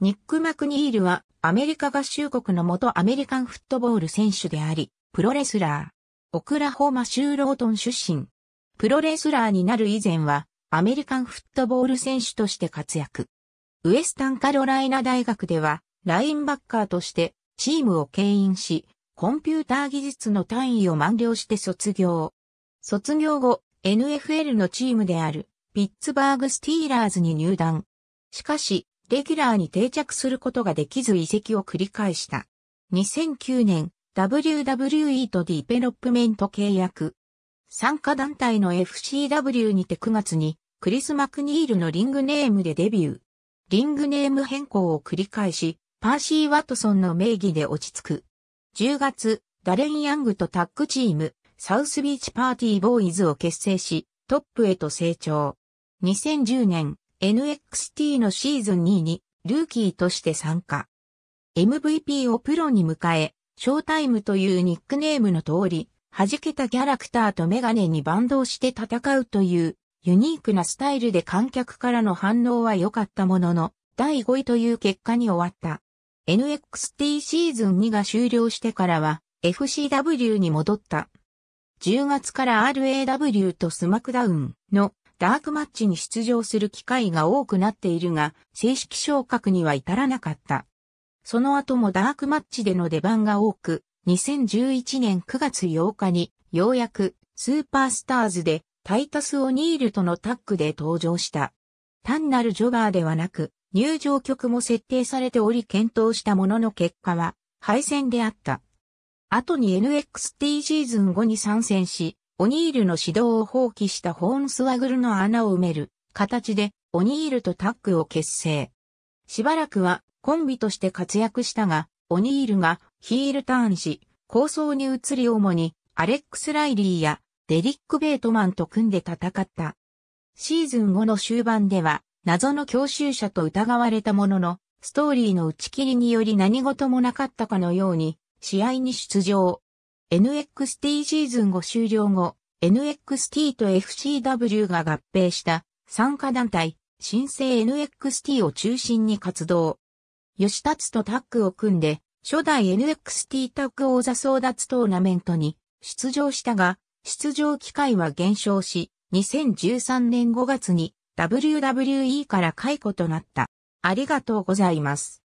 ニック・マクニールはアメリカ合衆国の元アメリカンフットボール選手であり、プロレスラー。オクラホーマ州ロートン出身。プロレスラーになる以前はアメリカンフットボール選手として活躍。ウエスタンカロライナ大学ではラインバッカーとしてチームを牽引し、コンピューター技術の単位を満了して卒業。卒業後、NFL のチームであるピッツバーグスティーラーズに入団。しかし、レギュラーに定着することができず移籍を繰り返した。2009年、WWE とディベロップメント契約。参加団体の FCW にて9月に、クリス・マクニールのリングネームでデビュー。リングネーム変更を繰り返し、パーシー・ワトソンの名義で落ち着く。10月、ダレン・ヤングとタッグチーム、サウスビーチパーティーボーイズを結成し、トップへと成長。2010年、NXT のシーズン2にルーキーとして参加。MVP をプロに迎え、ショータイムというニックネームの通り、弾けたキャラクターとメガネにバンドをして戦うというユニークなスタイルで観客からの反応は良かったものの、第5位という結果に終わった。NXT シーズン2が終了してからは FCW に戻った。10月から RAW とスマクダウンのダークマッチに出場する機会が多くなっているが、正式昇格には至らなかった。その後もダークマッチでの出番が多く、2011年9月8日に、ようやく、スーパースターズで、タイタス・オニールとのタッグで登場した。単なるジョガーではなく、入場曲も設定されており検討したものの結果は、敗戦であった。後に NXT シーズン後に参戦し、オニールの指導を放棄したホーンスワグルの穴を埋める形でオニールとタッグを結成。しばらくはコンビとして活躍したが、オニールがヒールターンし、構想に移り主にアレックス・ライリーやデリック・ベートマンと組んで戦った。シーズン後の終盤では謎の教習者と疑われたものの、ストーリーの打ち切りにより何事もなかったかのように試合に出場。NXT シーズン後終了後、NXT と FCW が合併した参加団体、新生 NXT を中心に活動。吉達とタッグを組んで、初代 NXT タッグ王座争奪トーナメントに出場したが、出場機会は減少し、2013年5月に WWE から解雇となった。ありがとうございます。